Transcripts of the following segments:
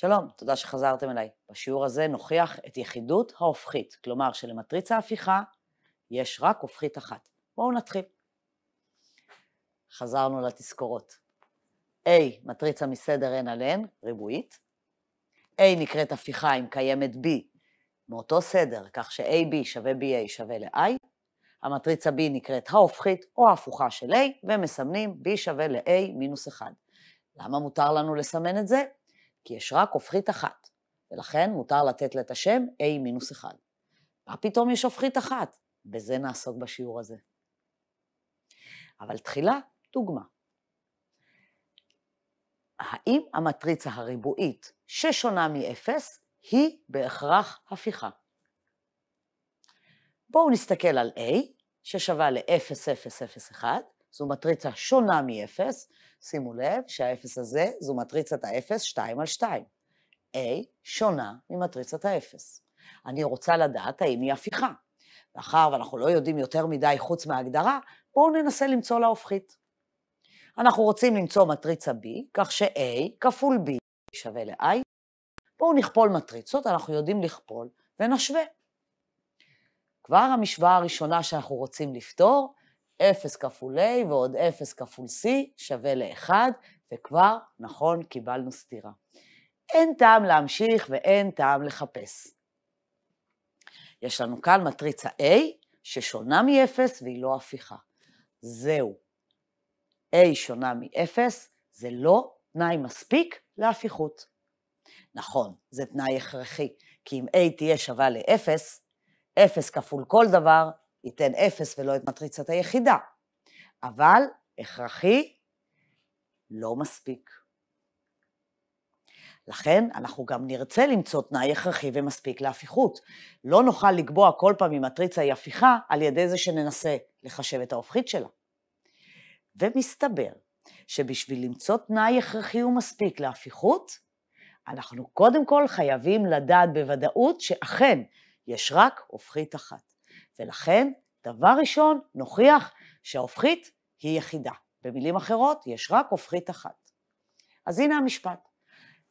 שלום, תודה שחזרתם אליי. בשיעור הזה נוכיח את יחידות ההופכית, כלומר שלמטריצה הפיכה יש רק הופכית אחת. בואו נתחיל. חזרנו לתזכורות. A, מטריצה מסדר n על n, ריבועית. A נקראת הפיכה אם קיימת B מאותו סדר, כך ש-AB שווה BA שווה ל-I. המטריצה B נקראת ההופכית או ההפוכה של A, ומסמנים B שווה ל-A מינוס 1. למה מותר לנו לסמן את זה? כי יש רק הופכית אחת, ולכן מותר לתת לה את השם A-1. מה פתאום יש הופכית אחת? בזה נעסוק בשיעור הזה. אבל תחילה, דוגמה. האם המטריצה הריבועית ששונה מ-0 היא בהכרח הפיכה? בואו נסתכל על A ששווה ל-0, 0, 0, 1, זו מטריצה שונה מ-0, שימו לב שהאפס הזה זו מטריצת האפס 2 על 2. A שונה ממטריצת האפס. אני רוצה לדעת האם היא הפיכה. מאחר ואנחנו לא יודעים יותר מדי חוץ מההגדרה, בואו ננסה למצוא לה הופכית. אנחנו רוצים למצוא מטריצה B, כך ש-A כפול B שווה ל-I. בואו נכפול מטריצות, אנחנו יודעים לכפול, ונשווה. כבר המשוואה הראשונה שאנחנו רוצים לפתור 0 כפול A ועוד 0 כפול C שווה ל-1, וכבר, נכון, קיבלנו סתירה. אין טעם להמשיך ואין טעם לחפש. יש לנו כאן מטריצה A ששונה מ-0 והיא לא הפיכה. זהו. A שונה מ-0 זה לא תנאי מספיק להפיכות. נכון, זה תנאי הכרחי, כי אם A תהיה שווה ל-0, 0 כפול כל דבר ייתן אפס ולא את מטריצת היחידה. אבל הכרחי לא מספיק. לכן אנחנו גם נרצה למצוא תנאי הכרחי ומספיק להפיכות. לא נוכל לקבוע כל פעם אם מטריצה היא הפיכה על ידי זה שננסה לחשב את ההופכית שלה. ומסתבר שבשביל למצוא תנאי הכרחי ומספיק להפיכות, אנחנו קודם כל חייבים לדעת בוודאות שאכן יש רק הופכית אחת. ולכן, דבר ראשון, נוכיח שההופכית היא יחידה. במילים אחרות, יש רק הופכית אחת. אז הנה המשפט.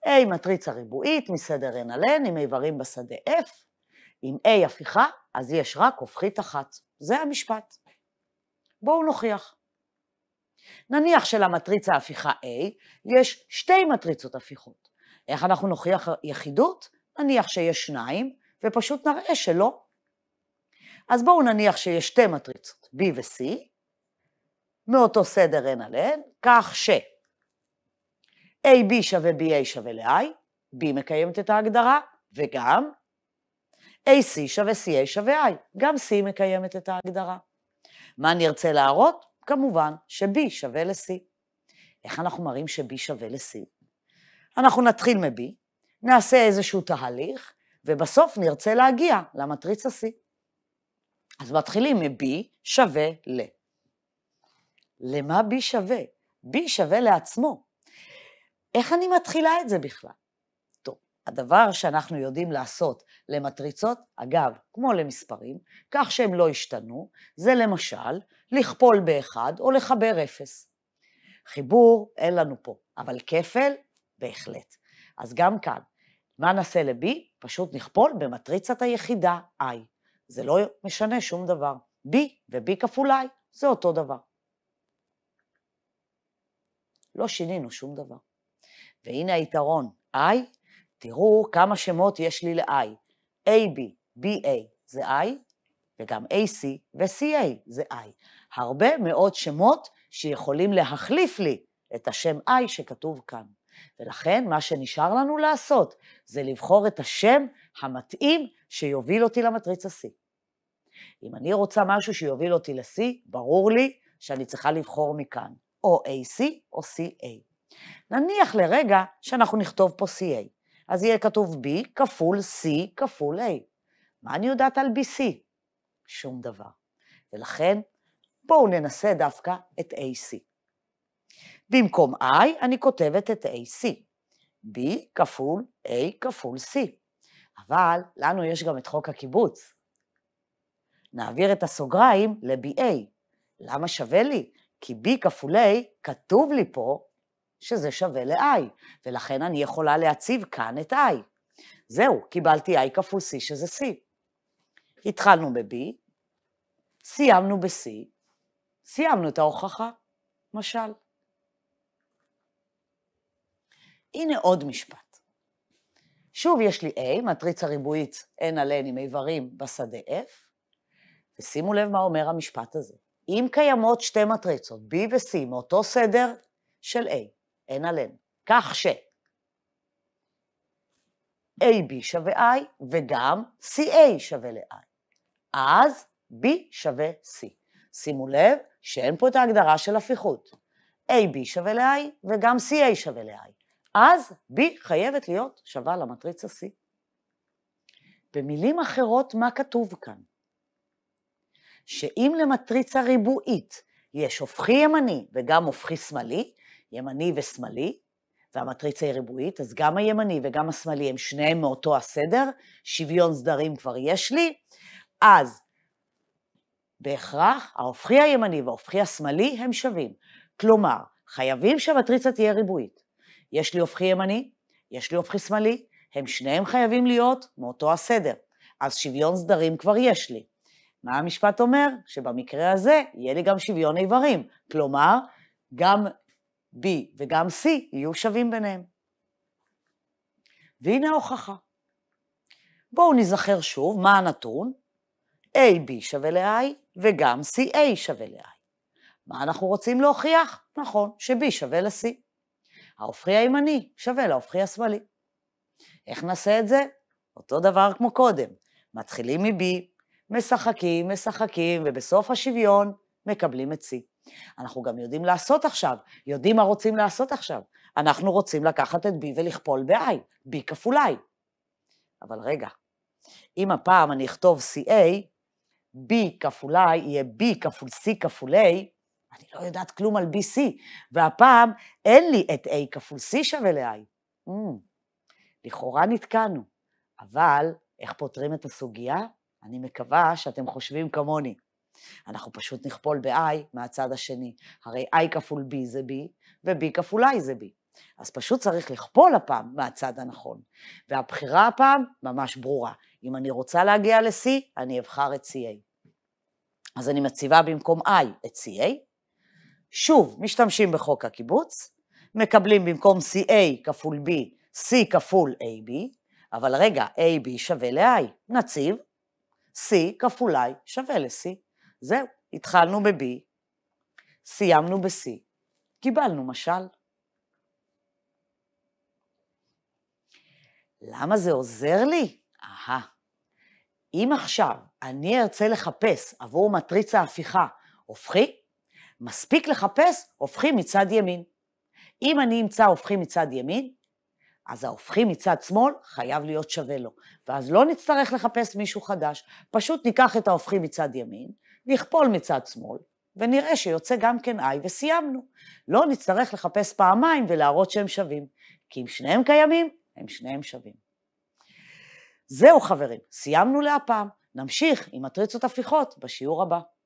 A מטריצה ריבועית מסדר n על n עם איברים בשדה F. אם A הפיכה, אז יש רק הופכית אחת. זה המשפט. בואו נוכיח. נניח שלמטריצה הפיכה A יש שתי מטריצות הפיכות. איך אנחנו נוכיח יחידות? נניח שיש שניים, ופשוט נראה שלא. אז בואו נניח שיש שתי מטריצות, B ו-C, מאותו סדר n על n, כך ש-AB שווה BA שווה ל-I, B מקיימת את ההגדרה, וגם AC שווה CA שווה I, גם C מקיימת את ההגדרה. מה נרצה להראות? כמובן ש-B שווה ל-C. איך אנחנו מראים ש-B שווה ל-C? אנחנו נתחיל מ-B, נעשה איזשהו תהליך, ובסוף נרצה להגיע למטריצה C. אז מתחילים מ-B שווה ל. למה B שווה? B שווה לעצמו. איך אני מתחילה את זה בכלל? טוב, הדבר שאנחנו יודעים לעשות למטריצות, אגב, כמו למספרים, כך שהם לא ישתנו, זה למשל לכפול באחד או לחבר אפס. חיבור אין לנו פה, אבל כפל בהחלט. אז גם כאן, מה נעשה ל-B? פשוט נכפול במטריצת היחידה I. זה לא משנה שום דבר. B ו-B כפול I זה אותו דבר. לא שינינו שום דבר. והנה היתרון, I, תראו כמה שמות יש לי ל-I. AB, BA זה I, וגם AC ו-CA זה I. הרבה מאוד שמות שיכולים להחליף לי את השם I שכתוב כאן. ולכן מה שנשאר לנו לעשות זה לבחור את השם המתאים שיוביל אותי למטריצה C. אם אני רוצה משהו שיוביל אותי ל-C, ברור לי שאני צריכה לבחור מכאן, או AC או CA. נניח לרגע שאנחנו נכתוב פה CA, אז יהיה כתוב B כפול C כפול A. מה אני יודעת על BC? שום דבר. ולכן, בואו ננסה דווקא את AC. במקום I אני כותבת את AC, B כפול A כפול C. אבל לנו יש גם את חוק הקיבוץ, נעביר את הסוגריים ל-BA. למה שווה לי? כי B כפול A, כתוב לי פה שזה שווה ל-I, ולכן אני יכולה להציב כאן את I. זהו, קיבלתי I כפול C שזה C. התחלנו ב-B, סיימנו ב-C, סיימנו את ההוכחה, משל. הנה עוד משפט. שוב יש לי A, מטריצה ריבועית n על n עם איברים בשדה F, ושימו לב מה אומר המשפט הזה. אם קיימות שתי מטריצות, B ו-C, מאותו סדר של A, אין עליהן, כך ש... AB שווה I, וגם CA שווה ל-I. אז B שווה C. שימו לב שאין פה את ההגדרה של הפיכות. AB שווה ל-I, וגם CA שווה ל-I. אז B חייבת להיות שווה למטריצה C. במילים אחרות, מה כתוב כאן? שאם למטריצה ריבועית יש הופכי ימני וגם הופכי שמאלי, ימני ושמאלי, והמטריצה היא ריבועית, אז גם הימני וגם השמאלי הם שניהם מאותו הסדר, שוויון סדרים כבר יש לי, אז בהכרח ההופכי הימני וההופכי השמאלי הם שווים. כלומר, חייבים שהמטריצה תהיה ריבועית. יש לי הופכי ימני, יש לי הופכי שמאלי, הם שניהם חייבים להיות מאותו הסדר. אז שוויון סדרים כבר יש לי. מה המשפט אומר? שבמקרה הזה יהיה לי גם שוויון איברים. כלומר, גם B וגם C יהיו שווים ביניהם. והנה ההוכחה. בואו נזכר שוב מה הנתון, AB שווה ל-I וגם CA שווה ל-I. מה אנחנו רוצים להוכיח? נכון, ש-B שווה ל-C. ההופכי הימני שווה להופכי השמאלי. איך נעשה את זה? אותו דבר כמו קודם. מתחילים מ-B, משחקים, משחקים, ובסוף השוויון מקבלים את שיא. אנחנו גם יודעים לעשות עכשיו, יודעים מה רוצים לעשות עכשיו. אנחנו רוצים לקחת את B ולכפול ב-I, B כפול I. אבל רגע, אם הפעם אני אכתוב CA, B כפול I יהיה B כפול C כפול A, אני לא יודעת כלום על BC, והפעם אין לי את A כפול C שווה ל-I. Mm, לכאורה נתקענו, אבל איך פותרים את הסוגיה? אני מקווה שאתם חושבים כמוני. אנחנו פשוט נכפול ב-I מהצד השני. הרי I כפול B זה B, ו-B כפול I זה B. אז פשוט צריך לכפול הפעם מהצד הנכון. והבחירה הפעם ממש ברורה. אם אני רוצה להגיע ל-C, אני אבחר את CA. אז אני מציבה במקום I את CA. שוב, משתמשים בחוק הקיבוץ, מקבלים במקום CA כפול B, C כפול AB, אבל רגע, AB שווה ל-I. נציב, C כפול I שווה ל-C. זהו, התחלנו ב-B, סיימנו ב-C, קיבלנו משל. למה זה עוזר לי? אהה. אם עכשיו אני ארצה לחפש עבור מטריצה הפיכה הופכי, מספיק לחפש הופכי מצד ימין. אם אני אמצא הופכי מצד ימין, אז ההופכי מצד שמאל חייב להיות שווה לו, ואז לא נצטרך לחפש מישהו חדש, פשוט ניקח את ההופכי מצד ימין, נכפול מצד שמאל, ונראה שיוצא גם כן I וסיימנו. לא נצטרך לחפש פעמיים ולהראות שהם שווים, כי אם שניהם קיימים, הם שניהם שווים. זהו חברים, סיימנו להפעם, נמשיך עם מטריצות הפיכות בשיעור הבא.